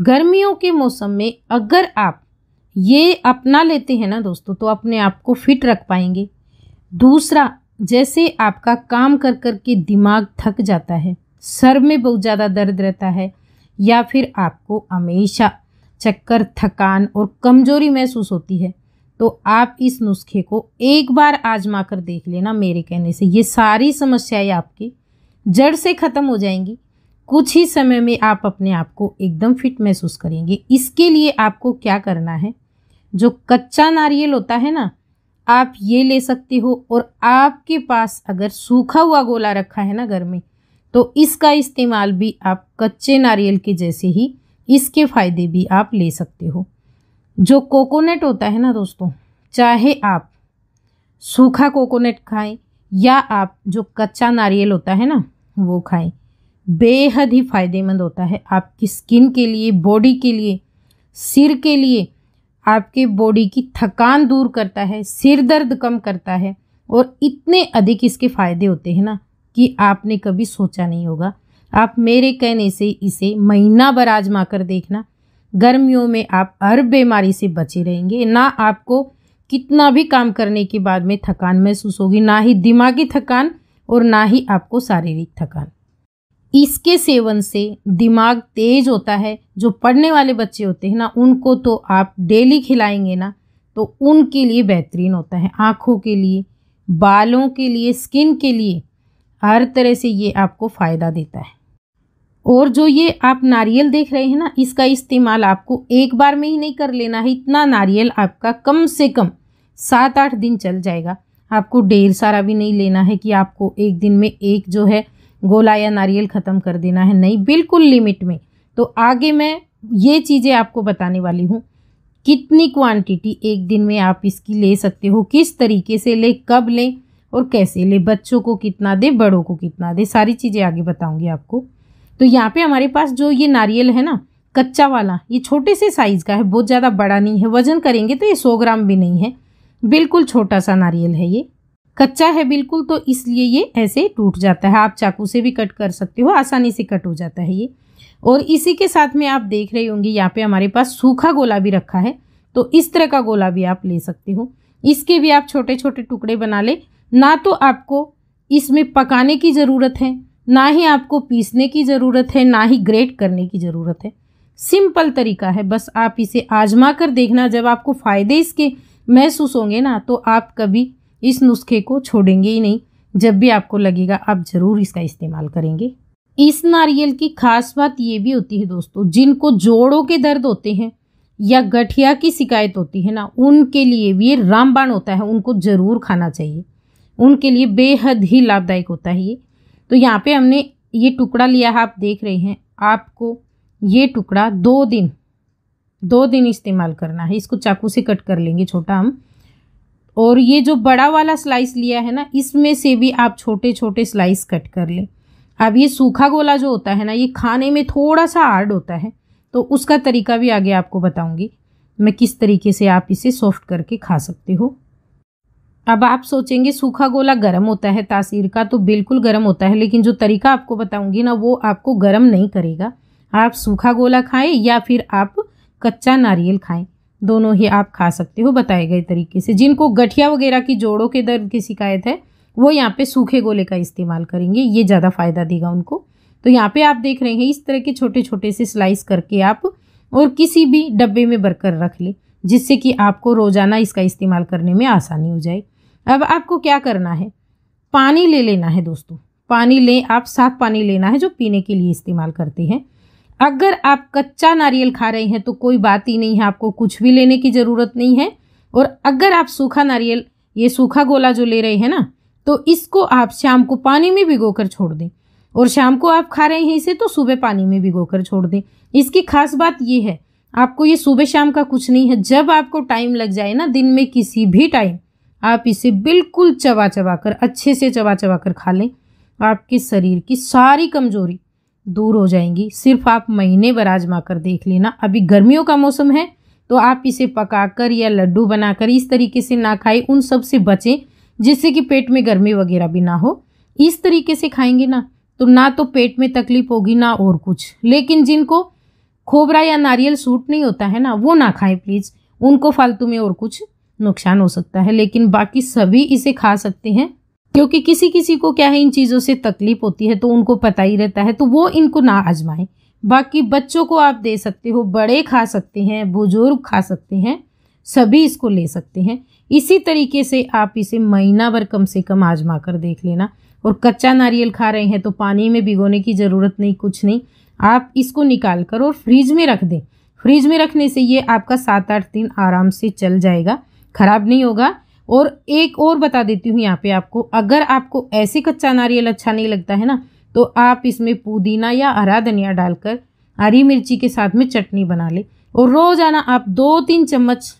गर्मियों के मौसम में अगर आप ये अपना लेते हैं ना दोस्तों तो अपने आप को फिट रख पाएंगे दूसरा जैसे आपका काम कर कर के दिमाग थक जाता है सर में बहुत ज़्यादा दर्द रहता है या फिर आपको हमेशा चक्कर थकान और कमजोरी महसूस होती है तो आप इस नुस्खे को एक बार आजमा कर देख लेना मेरे कहने से ये सारी समस्याएं आपकी जड़ से ख़त्म हो जाएंगी कुछ ही समय में आप अपने आप को एकदम फिट महसूस करेंगे इसके लिए आपको क्या करना है जो कच्चा नारियल होता है ना आप ये ले सकते हो और आपके पास अगर सूखा हुआ गोला रखा है ना घर में तो इसका इस्तेमाल भी आप कच्चे नारियल के जैसे ही इसके फ़ायदे भी आप ले सकते हो जो कोकोनट होता है ना दोस्तों चाहे आप सूखा कोकोनट खाएं या आप जो कच्चा नारियल होता है ना वो खाएं बेहद ही फ़ायदेमंद होता है आपकी स्किन के लिए बॉडी के लिए सिर के लिए आपके बॉडी की थकान दूर करता है सिर दर्द कम करता है और इतने अधिक इसके फ़ायदे होते हैं ना कि आपने कभी सोचा नहीं होगा आप मेरे कहने से इसे महीना भर आजमा कर देखना गर्मियों में आप हर बीमारी से बचे रहेंगे ना आपको कितना भी काम करने के बाद में थकान महसूस होगी ना ही दिमागी थकान और ना ही आपको शारीरिक थकान इसके सेवन से दिमाग तेज होता है जो पढ़ने वाले बच्चे होते हैं ना उनको तो आप डेली खिलाएंगे ना तो उनके लिए बेहतरीन होता है आँखों के लिए बालों के लिए स्किन के लिए हर तरह से ये आपको फ़ायदा देता है और जो ये आप नारियल देख रहे हैं ना इसका इस्तेमाल आपको एक बार में ही नहीं कर लेना है इतना नारियल आपका कम से कम सात आठ दिन चल जाएगा आपको ढेर सारा भी नहीं लेना है कि आपको एक दिन में एक जो है गोला या नारियल ख़त्म कर देना है नहीं बिल्कुल लिमिट में तो आगे मैं ये चीज़ें आपको बताने वाली हूँ कितनी क्वांटिटी एक दिन में आप इसकी ले सकते हो किस तरीके से ले कब लें और कैसे लें बच्चों को कितना दे बड़ों को कितना दे सारी चीज़ें आगे बताऊँगी आपको तो यहाँ पे हमारे पास जो ये नारियल है ना कच्चा वाला ये छोटे से साइज़ का है बहुत ज़्यादा बड़ा नहीं है वज़न करेंगे तो ये सौ ग्राम भी नहीं है बिल्कुल छोटा सा नारियल है ये कच्चा है बिल्कुल तो इसलिए ये ऐसे टूट जाता है आप चाकू से भी कट कर सकते हो आसानी से कट हो जाता है ये और इसी के साथ में आप देख रहे होंगे यहाँ पे हमारे पास सूखा गोला भी रखा है तो इस तरह का गोला भी आप ले सकते हो इसके भी आप छोटे छोटे टुकड़े बना ले ना तो आपको इसमें पकाने की ज़रूरत है ना ही आपको पीसने की ज़रूरत है ना ही ग्रेट करने की ज़रूरत है सिंपल तरीका है बस आप इसे आजमा कर देखना जब आपको फ़ायदे इसके महसूस होंगे ना तो आप कभी इस नुस्खे को छोड़ेंगे ही नहीं जब भी आपको लगेगा आप ज़रूर इसका इस्तेमाल करेंगे इस नारियल की खास बात ये भी होती है दोस्तों जिनको जोड़ों के दर्द होते हैं या गठिया की शिकायत होती है ना उनके लिए भी ये रामबाण होता है उनको ज़रूर खाना चाहिए उनके लिए बेहद ही लाभदायक होता है ये तो यहाँ पे हमने ये टुकड़ा लिया है आप देख रहे हैं आपको ये टुकड़ा दो दिन दो दिन इस्तेमाल करना है इसको चाकू से कट कर लेंगे छोटा हम और ये जो बड़ा वाला स्लाइस लिया है ना इसमें से भी आप छोटे छोटे स्लाइस कट कर लें अब ये सूखा गोला जो होता है ना ये खाने में थोड़ा सा हार्ड होता है तो उसका तरीका भी आगे आपको बताऊंगी मैं किस तरीके से आप इसे सॉफ्ट करके खा सकते हो अब आप सोचेंगे सूखा गोला गर्म होता है तासीर का तो बिल्कुल गर्म होता है लेकिन जो तरीका आपको बताऊंगी ना वो आपको गर्म नहीं करेगा आप सूखा गोला खाएं या फिर आप कच्चा नारियल खाएं दोनों ही आप खा सकते हो बताए गए तरीके से जिनको गठिया वगैरह की जोड़ों के दर्द की शिकायत है वो यहाँ पे सूखे गोले का इस्तेमाल करेंगे ये ज़्यादा फ़ायदा देगा उनको तो यहाँ पे आप देख रहे हैं इस तरह के छोटे छोटे से स्लाइस करके आप और किसी भी डब्बे में भरकर रख लें जिससे कि आपको रोज़ाना इसका इस्तेमाल करने में आसानी हो जाए अब आपको क्या करना है पानी ले लेना है दोस्तों पानी लें आप साफ पानी लेना है जो पीने के लिए इस्तेमाल करते हैं अगर आप कच्चा नारियल खा रहे हैं तो कोई बात ही नहीं है आपको कुछ भी लेने की ज़रूरत नहीं है और अगर आप सूखा नारियल ये सूखा गोला जो ले रहे हैं ना तो इसको आप शाम को पानी में भिगो कर छोड़ दें और शाम को आप खा रहे हैं इसे तो सुबह पानी में भिगो कर छोड़ दें इसकी खास बात ये है आपको ये सुबह शाम का कुछ नहीं है जब आपको टाइम लग जाए ना दिन में किसी भी टाइम आप इसे बिल्कुल चबा चबा कर अच्छे से चबा चबा कर खा लें आपके शरीर की सारी कमजोरी दूर हो जाएंगी सिर्फ आप महीने भर आजमा कर देख लेना अभी गर्मियों का मौसम है तो आप इसे पकाकर या लड्डू बनाकर इस तरीके से ना खाएं उन सब से बचें जिससे कि पेट में गर्मी वगैरह भी ना हो इस तरीके से खाएंगे ना तो ना तो पेट में तकलीफ होगी ना और कुछ लेकिन जिनको खोबरा या नारियल सूट नहीं होता है ना वो ना खाएं प्लीज़ उनको फालतू में और कुछ नुकसान हो सकता है लेकिन बाकी सभी इसे खा सकते हैं क्योंकि किसी किसी को क्या है इन चीज़ों से तकलीफ होती है तो उनको पता ही रहता है तो वो इनको ना आजमाएं बाकी बच्चों को आप दे सकते हो बड़े खा सकते हैं बुजुर्ग खा सकते हैं सभी इसको ले सकते हैं इसी तरीके से आप इसे महीना भर कम से कम आजमा कर देख लेना और कच्चा नारियल खा रहे हैं तो पानी में भिगोने की ज़रूरत नहीं कुछ नहीं आप इसको निकाल कर और फ्रिज में रख दें फ्रिज में रखने से ये आपका सात आठ दिन आराम से चल जाएगा ख़राब नहीं होगा और एक और बता देती हूँ यहाँ पे आपको अगर आपको ऐसे कच्चा नारियल अच्छा नहीं लगता है ना तो आप इसमें पुदीना या हरा धनिया डालकर हरी मिर्ची के साथ में चटनी बना ले और रोज़ाना आप दो तीन चम्मच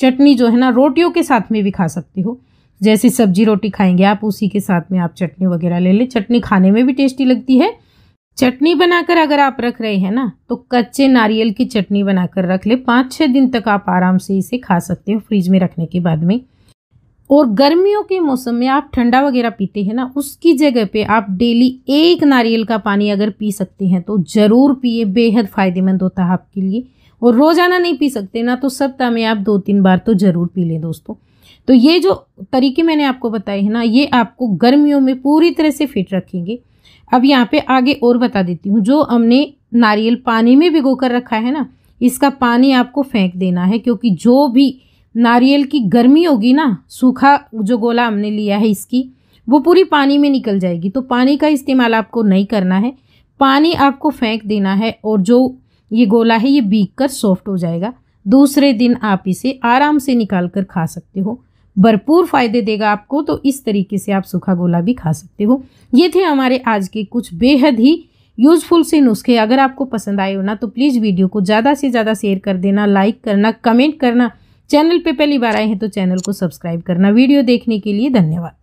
चटनी जो है ना रोटियों के साथ में भी खा सकते हो जैसे सब्जी रोटी खाएंगे आप उसी के साथ में आप चटनी वगैरह ले लें चटनी खाने में भी टेस्टी लगती है चटनी बनाकर अगर आप रख रहे हैं ना तो कच्चे नारियल की चटनी बनाकर रख ले पाँच छः दिन तक आप आराम से इसे खा सकते हो फ्रिज में रखने के बाद में और गर्मियों के मौसम में आप ठंडा वगैरह पीते हैं ना उसकी जगह पे आप डेली एक नारियल का पानी अगर पी सकते हैं तो ज़रूर पिए बेहद फ़ायदेमंद होता है आपके लिए और रोज़ाना नहीं पी सकते ना तो सप्ताह में आप दो तीन बार तो ज़रूर पी लें दोस्तों तो ये जो तरीके मैंने आपको बताए हैं ना ये आपको गर्मियों में पूरी तरह से फिट रखेंगे अब यहाँ पे आगे और बता देती हूँ जो हमने नारियल पानी में भिगो कर रखा है ना इसका पानी आपको फेंक देना है क्योंकि जो भी नारियल की गर्मी होगी ना सूखा जो गोला हमने लिया है इसकी वो पूरी पानी में निकल जाएगी तो पानी का इस्तेमाल आपको नहीं करना है पानी आपको फेंक देना है और जो ये गोला है ये बीक कर सॉफ्ट हो जाएगा दूसरे दिन आप इसे आराम से निकाल कर खा सकते हो भरपूर फायदे देगा आपको तो इस तरीके से आप सूखा गोला भी खा सकते हो ये थे हमारे आज के कुछ बेहद ही यूज़फुल से नुस्खे अगर आपको पसंद आए हो ना तो प्लीज़ वीडियो को ज़्यादा से ज़्यादा शेयर कर देना लाइक करना कमेंट करना चैनल पे पहली बार आए हैं तो चैनल को सब्सक्राइब करना वीडियो देखने के लिए धन्यवाद